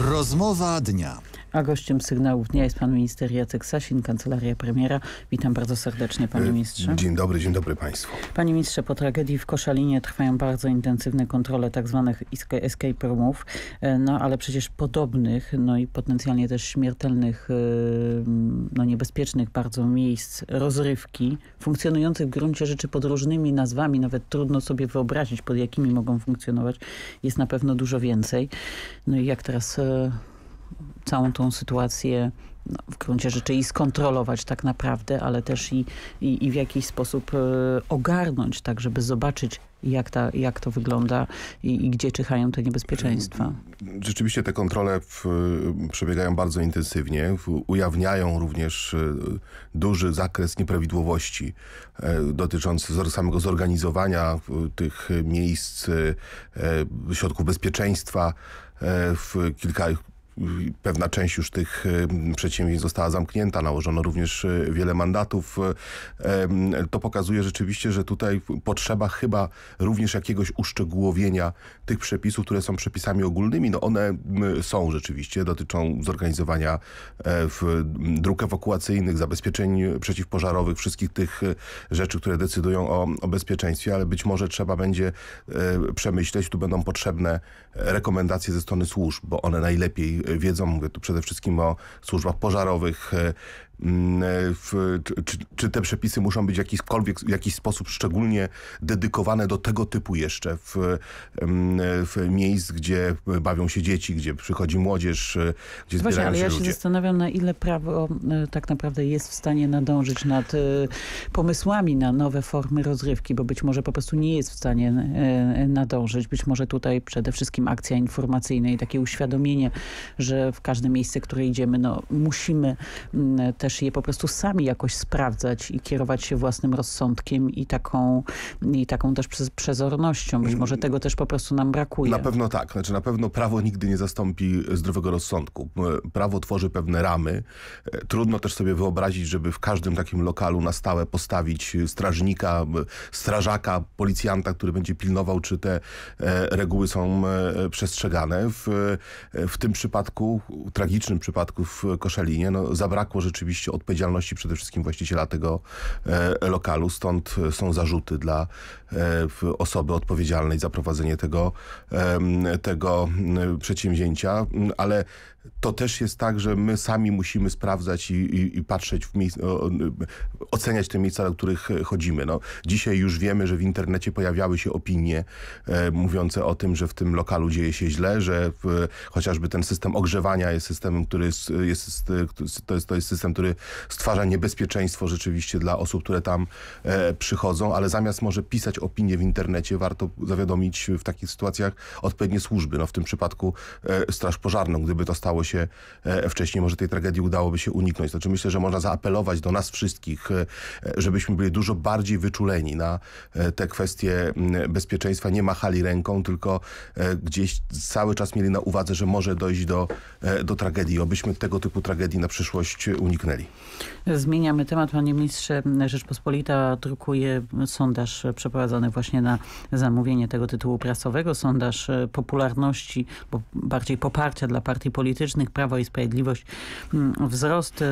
Rozmowa dnia. A gościem sygnałów dnia jest pan minister Jacek Sasin, kancelaria premiera. Witam bardzo serdecznie panie e, ministrze. Dzień dobry, dzień dobry państwu. Panie ministrze, po tragedii w Koszalinie trwają bardzo intensywne kontrole tak zwanych escape roomów, e, no ale przecież podobnych, no i potencjalnie też śmiertelnych, e, no niebezpiecznych bardzo miejsc rozrywki, funkcjonujących w gruncie rzeczy pod różnymi nazwami, nawet trudno sobie wyobrazić pod jakimi mogą funkcjonować, jest na pewno dużo więcej. No i jak teraz całą tą sytuację no, w gruncie rzeczy i skontrolować tak naprawdę, ale też i, i, i w jakiś sposób y, ogarnąć, tak żeby zobaczyć, jak, ta, jak to wygląda i, i gdzie czyhają te niebezpieczeństwa. Rzeczywiście te kontrole w, e, przebiegają bardzo intensywnie. W, ujawniają również e, duży zakres nieprawidłowości e, dotyczący samego zorganizowania tych miejsc, e, środków bezpieczeństwa, w kilka pewna część już tych e, przedsięwzięć została zamknięta, nałożono również e, wiele mandatów. E, to pokazuje rzeczywiście, że tutaj potrzeba chyba również jakiegoś uszczegółowienia tych przepisów, które są przepisami ogólnymi. No one są rzeczywiście, dotyczą zorganizowania dróg ewakuacyjnych, zabezpieczeń przeciwpożarowych, wszystkich tych rzeczy, które decydują o, o bezpieczeństwie, ale być może trzeba będzie przemyśleć, tu będą potrzebne rekomendacje ze strony służb, bo one najlepiej wiedzą. Mówię tu przede wszystkim o służbach pożarowych, e, Mm, e, czy, czy, te przepisy muszą być w jakikolwiek, w jakiś sposób szczególnie dedykowane do tego typu jeszcze w, mm, w miejsc, gdzie bawią się dzieci, gdzie przychodzi młodzież, e, gdzie zbierają Właśnie, ale się ja ludzie. się zastanawiam, na ile prawo e, tak naprawdę jest w stanie nadążyć nad pomysłami na nowe formy rozrywki, bo być może po prostu nie jest w stanie nadążyć. Być może tutaj przede wszystkim akcja informacyjna i takie uświadomienie, że w każde miejsce, które idziemy, no, musimy mm, też też je po prostu sami jakoś sprawdzać i kierować się własnym rozsądkiem i taką, i taką też przezornością. Być może tego też po prostu nam brakuje. Na pewno tak. Znaczy na pewno prawo nigdy nie zastąpi zdrowego rozsądku. Prawo tworzy pewne ramy. E, trudno też sobie wyobrazić, żeby w każdym takim lokalu na stałe postawić strażnika, strażaka, policjanta, który będzie pilnował, czy te e, reguły są e, przestrzegane. W, w tym przypadku, tragicznym przypadku w Koszalinie, no, zabrakło rzeczywiście oczywiście odpowiedzialności przede wszystkim właściciela tego e, lokalu, stąd e, są zarzuty dla e, osoby odpowiedzialnej za prowadzenie tego, tego przedsięwzięcia, ale to też jest tak, że my sami musimy sprawdzać i, i, i patrzeć, w miejsc, oceniać te miejsca, do których chodzimy. No, dzisiaj już wiemy, że w internecie pojawiały się opinie e, mówiące o tym, że w tym lokalu dzieje się źle, że w, chociażby ten system ogrzewania jest systemem, który jest, jest, to, jest to jest system, który stwarza niebezpieczeństwo rzeczywiście dla osób, które tam e, przychodzą, ale zamiast może pisać opinie w internecie, warto zawiadomić w takich sytuacjach odpowiednie służby. No, w tym przypadku e, Straż Pożarną. Gdyby to stało się e, wcześniej, może tej tragedii udałoby się uniknąć. Znaczy myślę, że można zaapelować do nas wszystkich, e, żebyśmy byli dużo bardziej wyczuleni na e, te kwestie bezpieczeństwa, nie machali ręką, tylko e, gdzieś cały czas mieli na uwadze, że może dojść do, do tragedii. Obyśmy tego typu tragedii na przyszłość uniknęli. Zmieniamy temat, panie ministrze. Rzeczpospolita drukuje sondaż przeprowadzony właśnie na zamówienie tego tytułu prasowego. Sondaż popularności, bo bardziej poparcia dla partii politycznych. Prawo i Sprawiedliwość mm, wzrost y,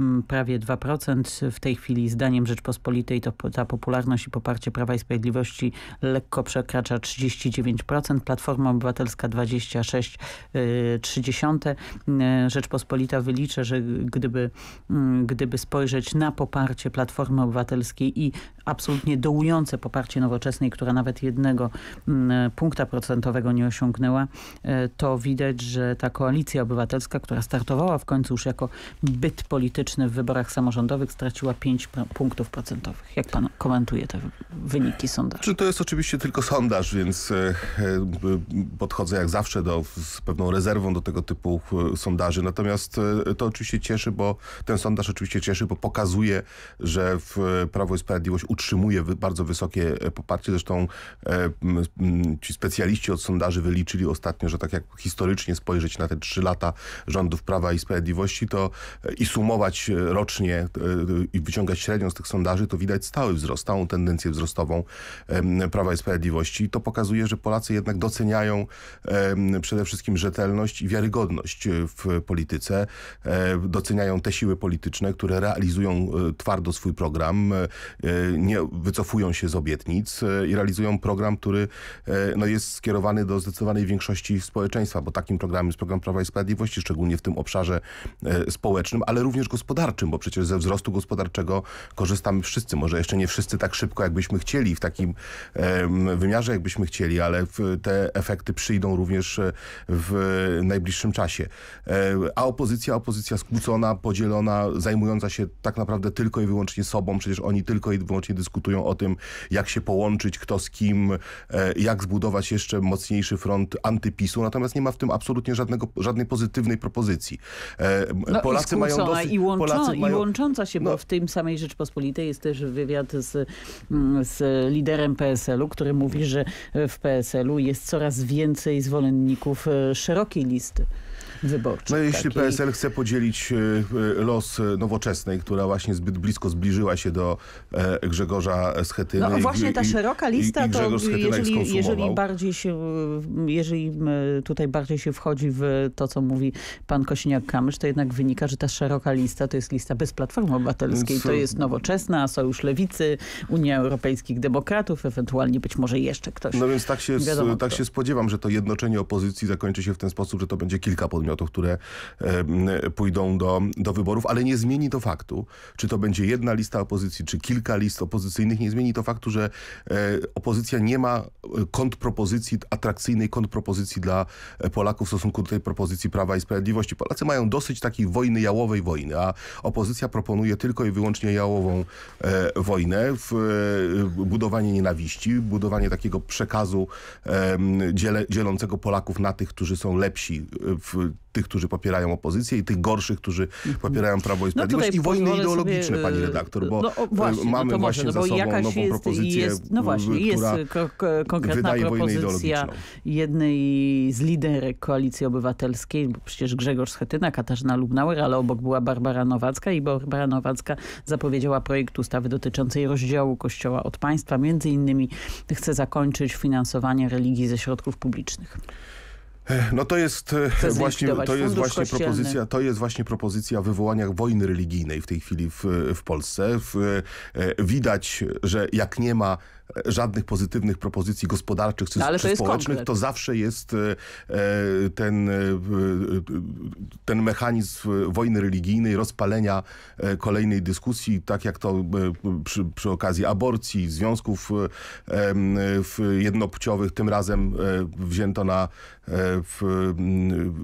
mm, prawie 2%. W tej chwili zdaniem Rzeczpospolitej to ta popularność i poparcie Prawa i Sprawiedliwości lekko przekracza 39%. Platforma Obywatelska 26,3%. Y, y, Rzeczpospolita wylicza, że gdyby Mm, gdyby spojrzeć na poparcie Platformy Obywatelskiej i absolutnie dołujące poparcie nowoczesnej, która nawet jednego mm, punkta procentowego nie osiągnęła, e, to widać, że ta koalicja obywatelska, która startowała w końcu już jako byt polityczny w wyborach samorządowych, straciła 5 punktów procentowych. Jak pan komentuje te wyniki sondażu? Czy to jest oczywiście tylko sondaż, więc e, e, podchodzę jak zawsze do, z pewną rezerwą do tego typu sondaży. Natomiast to oczywiście cieszy, bo ten sondaż oczywiście cieszy, bo pokazuje, że w Prawo i Sprawiedliwość utrzymuje bardzo wysokie e, poparcie. Zresztą e, ci specjaliści od sondaży wyliczyli ostatnio, że tak jak historycznie spojrzeć na te trzy lata rządów Prawa i Sprawiedliwości to e, i sumować rocznie i wyciągać średnią z tych sondaży, to widać stały wzrost, stałą tendencję wzrostową Prawa i Sprawiedliwości. I to pokazuje, że Polacy jednak doceniają przede wszystkim rzetelność i wiarygodność w polityce. Doceniają te siły polityczne, które realizują twardo swój program, nie wycofują się z obietnic e, i realizują program, który e, no, jest skierowany do zdecydowanej większości społeczeństwa, bo takim programem jest program Prawa i Sprawiedliwości, szczególnie w tym obszarze e, społecznym, ale również gospodarczym, bo przecież ze wzrostu gospodarczego korzystamy wszyscy, może jeszcze nie wszyscy tak szybko, jakbyśmy chcieli, w takim wymiarze, jakbyśmy chcieli, ale te efekty przyjdą również w najbliższym czasie. A opozycja, opozycja skłócona, podzielona, zajmująca się tak naprawdę tylko i wyłącznie sobą, przecież oni tylko i wyłącznie dyskutują o tym, jak się połączyć, kto z kim, e, jak zbudować jeszcze mocniejszy front antypisu, natomiast nie ma w tym absolutnie żadnego, żadnej pozytywnej propozycji. E, no, Polacy mają dosyć... I, łączo, Polacy mają... i łącząca się, no. bo w tym samej Rzeczpospolitej jest też wywiad z, mm, z liderem PSL-u, który mówi, że w PSL-u jest coraz więcej zwolenników e, szerokiej listy wyborczych. No jeśli takiej... PSL chce podzielić y, y, los y, nowoczesnej, która właśnie zbyt blisko zbliżyła się do e, Grzegorza Schetyny. No właśnie ta i, szeroka lista i, to jeżeli, jeżeli bardziej się, jeżeli tutaj bardziej się wchodzi w to, co mówi pan Kosiniak-Kamysz, to jednak wynika, że ta szeroka lista to jest lista bez Platformy Obywatelskiej. To jest Nowoczesna, Sojusz Lewicy, Unia Europejskich Demokratów, ewentualnie być może jeszcze ktoś. No więc tak się, wiadomo, tak się spodziewam, że to jednoczenie opozycji zakończy się w ten sposób, że to będzie kilka podmiotów podmiotów, które pójdą do, do wyborów, ale nie zmieni to faktu, czy to będzie jedna lista opozycji, czy kilka list opozycyjnych, nie zmieni to faktu, że e, opozycja nie ma e, kontrpropozycji, atrakcyjnej kontrpropozycji dla e, Polaków w stosunku do tej propozycji Prawa i Sprawiedliwości. Polacy mają dosyć takiej wojny, jałowej wojny, a opozycja proponuje tylko i wyłącznie jałową e, wojnę, w, e, budowanie nienawiści, budowanie takiego przekazu e, dziele, dzielącego Polaków na tych, którzy są lepsi w tych, którzy popierają opozycję i tych gorszych, którzy mhm. popierają Prawo i no Sprawiedliwość no i wojny ideologiczne, sobie... pani redaktor, bo no, e, właśnie, no mamy no właśnie może, za sobą nową jest, propozycję, no jest, No właśnie, która jest konkretna propozycja jednej z liderek Koalicji Obywatelskiej, bo przecież Grzegorz Schetyna, Katarzyna Lubnauer, ale obok była Barbara Nowacka i Barbara Nowacka zapowiedziała projekt ustawy dotyczącej rozdziału Kościoła od państwa. Między innymi chce zakończyć finansowanie religii ze środków publicznych. No to jest e, właśnie, to jest właśnie propozycja, to jest właśnie propozycja wywołania wojny religijnej w tej chwili w, w Polsce. W, e, e, widać, że jak nie ma żadnych pozytywnych propozycji gospodarczych czy, no, czy to społecznych, to zawsze jest e, e, ten, e, ten mechanizm wojny religijnej, rozpalenia kolejnej dyskusji, tak jak to przy, przy okazji aborcji, związków jednopłciowych, tym razem wzięto na,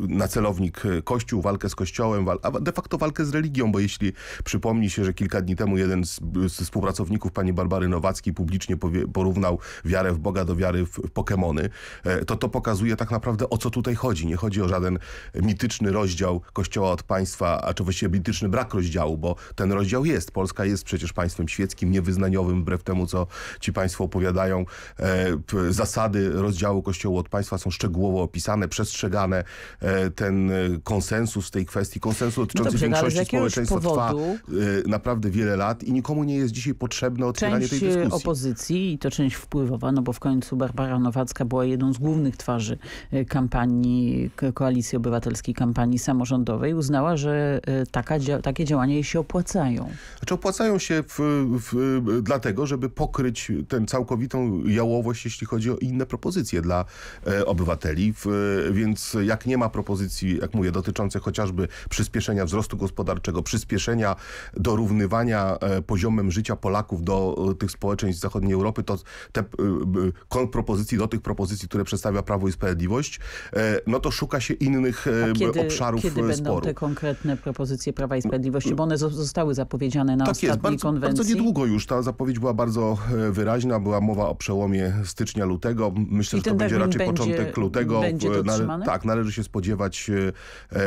na celownik Kościół, walkę z Kościołem, a de facto walkę z religią, bo jeśli przypomni się, że kilka dni temu jeden z, z współpracowników pani Barbary Nowackiej publicznie powiedział, porównał wiarę w Boga do wiary w Pokemony, e, to to pokazuje tak naprawdę o co tutaj chodzi. Nie chodzi o żaden mityczny rozdział Kościoła od państwa, a czy właściwie mityczny brak rozdziału, bo ten rozdział jest. Polska jest przecież państwem świeckim, niewyznaniowym, wbrew temu, co ci państwo opowiadają. E, zasady rozdziału Kościoła od państwa są szczegółowo opisane, przestrzegane. E, ten konsensus w tej kwestii, konsensus no dotyczący no dobrze, większości społeczeństwa powodu... trwa naprawdę wiele lat i nikomu nie jest dzisiaj potrzebne otwieranie tej dyskusji. opozycji i to część wpływowa, no bo w końcu Barbara Nowacka była jedną z głównych twarzy e, kampanii, Koalicji Obywatelskiej, kampanii samorządowej, uznała, że e, taka, takie działania jej się opłacają. Znaczy opłacają się w, w, e, dlatego, żeby pokryć tę całkowitą jałowość, jeśli chodzi o inne propozycje dla e, obywateli, w, więc jak nie ma propozycji, jak mówię, dotyczących chociażby przyspieszenia wzrostu gospodarczego, przyspieszenia dorównywania e, poziomem życia Polaków do tych społeczeństw zachodniej Europy, Europy, to te y, y, propozycji do tych propozycji, które przedstawia Prawo i Sprawiedliwość, e, no to szuka się innych e, kiedy, obszarów kiedy e, sporu. Kiedy będą te konkretne propozycje Prawa i Sprawiedliwości? Mm, Bo one zostały zapowiedziane na tak ostatniej jest, bardzo, konwencji. Bardzo niedługo już. Ta zapowiedź była bardzo wyraźna. Była mowa o przełomie stycznia-lutego. Myślę, I że to będzie raczej będzie, początek lutego. Będzie Nale tak, należy się spodziewać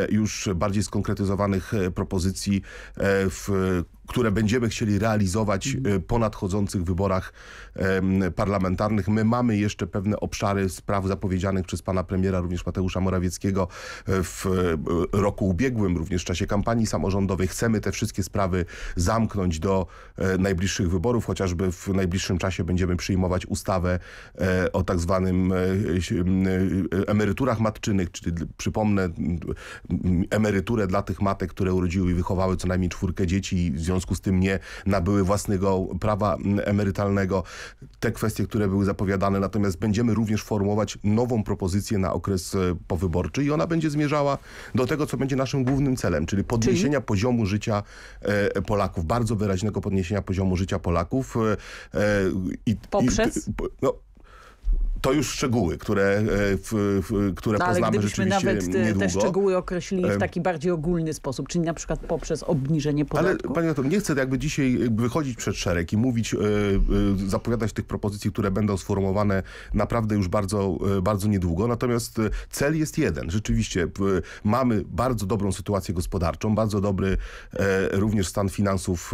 już bardziej skonkretyzowanych propozycji w które będziemy chcieli realizować e, po nadchodzących wyborach parlamentarnych. My mamy jeszcze pewne obszary spraw zapowiedzianych przez pana premiera, również Mateusza Morawieckiego e, w e, roku ubiegłym, również w czasie kampanii samorządowej. Chcemy te wszystkie sprawy zamknąć do najbliższych wyborów, chociażby w najbliższym czasie będziemy przyjmować ustawę o tak zwanym emeryturach matczynych, czyli przypomnę emeryturę dla tych matek, które urodziły i wychowały co najmniej czwórkę dzieci w związku związku z tym nie nabyły własnego prawa emerytalnego. Te kwestie, które były zapowiadane, natomiast będziemy również formować nową propozycję na okres e, powyborczy i ona będzie zmierzała do tego, co będzie naszym głównym celem, czyli podniesienia czyli? poziomu życia e, Polaków, bardzo wyraźnego podniesienia poziomu życia Polaków. E, I, Poprzez? I, no, to już szczegóły, które, e, w, w, które no, ale poznamy gdybyśmy rzeczywiście nawet e, te, niedługo. te szczegóły określili w taki bardziej ogólny sposób, czyli na przykład poprzez obniżenie podatku. Ale panie to nie chcę jakby dzisiaj wychodzić przed szereg i mówić, e, zapowiadać tych propozycji, które będą sformułowane naprawdę już bardzo, bardzo niedługo. Natomiast cel jest jeden. Rzeczywiście mamy bardzo dobrą sytuację gospodarczą, bardzo dobry również stan finansów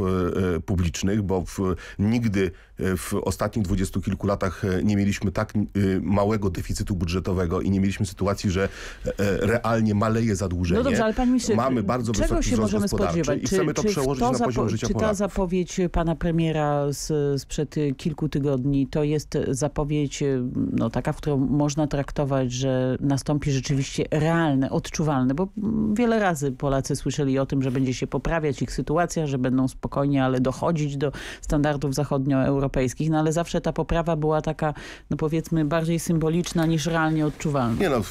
publicznych, bo w, nigdy w ostatnich dwudziestu kilku latach e, nie mieliśmy tak e, małego deficytu budżetowego i nie mieliśmy sytuacji, że e, realnie maleje zadłużenie. No dobrze, ale panie minister, Mamy bardzo czego wysoki się możemy spodziewać? Czy, chcemy to przełożyć na poziom życia Czy ta Polaków. zapowiedź pana premiera z, sprzed y, kilku tygodni to jest zapowiedź y, no, taka, w którą można traktować, że nastąpi rzeczywiście realne, odczuwalne, bo wiele razy Polacy słyszeli o tym, że będzie się poprawiać ich sytuacja, że będą spokojnie, ale dochodzić do standardów zachodnioeuropejskich europejskich, no ale zawsze ta poprawa była taka, no powiedzmy, bardziej symboliczna niż realnie odczuwalna. Nie no,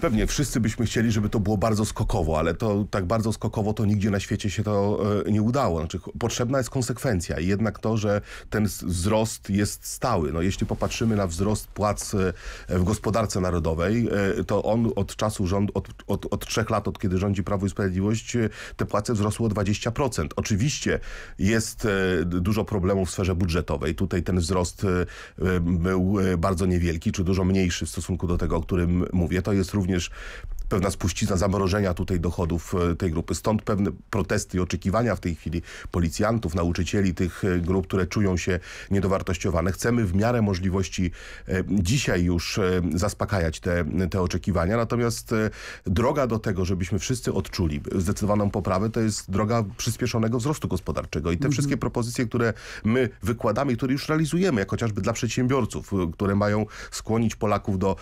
pewnie wszyscy byśmy chcieli, żeby to było bardzo skokowo, ale to tak bardzo skokowo to nigdzie na świecie się to e, nie udało. Znaczy, potrzebna jest konsekwencja i jednak to, że ten wzrost jest stały. No, jeśli popatrzymy na wzrost płac e, w gospodarce narodowej, e, to on od czasu rząd, od, od, od trzech lat, od kiedy rządzi Prawo i Sprawiedliwość, te płace wzrosły o 20%. Oczywiście jest dużo problemów w sferze budżetowej tutaj ten wzrost y, y, był y, bardzo niewielki, czy dużo mniejszy w stosunku do tego, o którym mówię. To jest również pewna spuścizna zamrożenia tutaj dochodów e, tej grupy. Stąd pewne protesty i oczekiwania w tej chwili policjantów, nauczycieli tych e, grup, które czują się niedowartościowane. Chcemy w miarę możliwości e, dzisiaj już zaspokajać te, te oczekiwania. Natomiast droga do tego, żebyśmy wszyscy odczuli zdecydowaną poprawę, to jest droga przyspieszonego wzrostu gospodarczego. I te mhm. wszystkie propozycje, które my wykładamy, które już realizujemy, jak chociażby dla przedsiębiorców, które mają skłonić Polaków do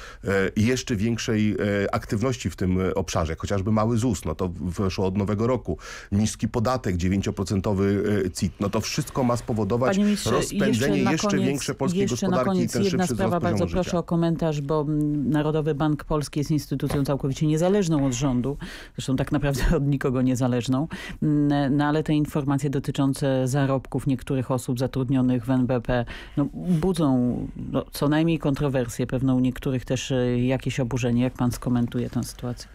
jeszcze większej aktywności w tym e, obszarze, chociażby mały ZUS, no to weszło od nowego roku, niski podatek, 9% e, CIT, no to wszystko ma spowodować rozpędzenie jeszcze, jeszcze koniec, większe polskiej jeszcze gospodarki koniec, i ten jedna szybszy sprawa, bardzo życia. proszę o komentarz, bo Narodowy Bank Polski jest instytucją całkowicie niezależną od rządu, zresztą tak naprawdę od nikogo niezależną, no ale te informacje dotyczące zarobków niektórych osób zatrudnionych w NBP no, budzą no, co najmniej kontrowersje, pewną u niektórych też e, jakieś oburzenie. Jak pan skomentuje tę sytuację? Gott.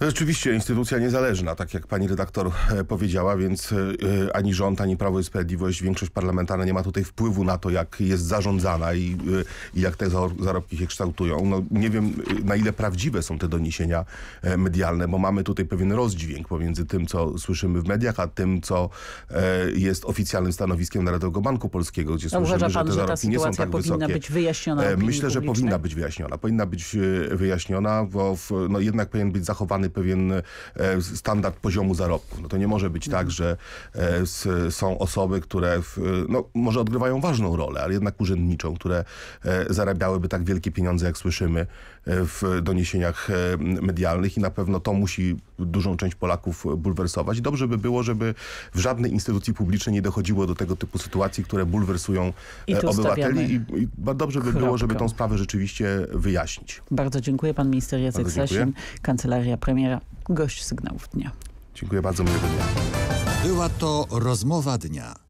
Rzeczywiście instytucja niezależna, tak jak pani redaktor e, powiedziała, więc e, e, ani rząd, ani Prawo i Sprawiedliwość, większość parlamentarna nie ma tutaj wpływu na to, jak jest zarządzana i, i jak te zarobki się kształtują. No, nie wiem, na ile prawdziwe są te doniesienia medialne, bo mamy tutaj pewien rozdźwięk pomiędzy tym, co słyszymy w mediach, a tym, co jest oficjalnym stanowiskiem Narodowego Banku Polskiego, gdzie no, Uważa słyszymy, pan, że te zarobki że nie są tak powinna wysokie. Być wyjaśniona Myślę, że powinna być wyjaśniona. Powinna być wyjaśniona, bo w, no, jednak powinien być zachowany pewien e, standard poziomu zarobków. No to nie może być tak, że e, są osoby, które w, no, może odgrywają ważną rolę, ale jednak urzędniczą, które e, zarabiałyby tak wielkie pieniądze, jak słyszymy w doniesieniach medialnych i na pewno to musi dużą część Polaków bulwersować. Dobrze by było, żeby w żadnej instytucji publicznej nie dochodziło do tego typu sytuacji, które bulwersują I e, obywateli i, i dobrze by kropkę. było, żeby tą sprawę rzeczywiście wyjaśnić. Bardzo dziękuję. Pan minister Jacek Sasin, Kancelaria Premiera, gość Sygnałów Dnia. Dziękuję bardzo, miłego dnia. Była to rozmowa dnia.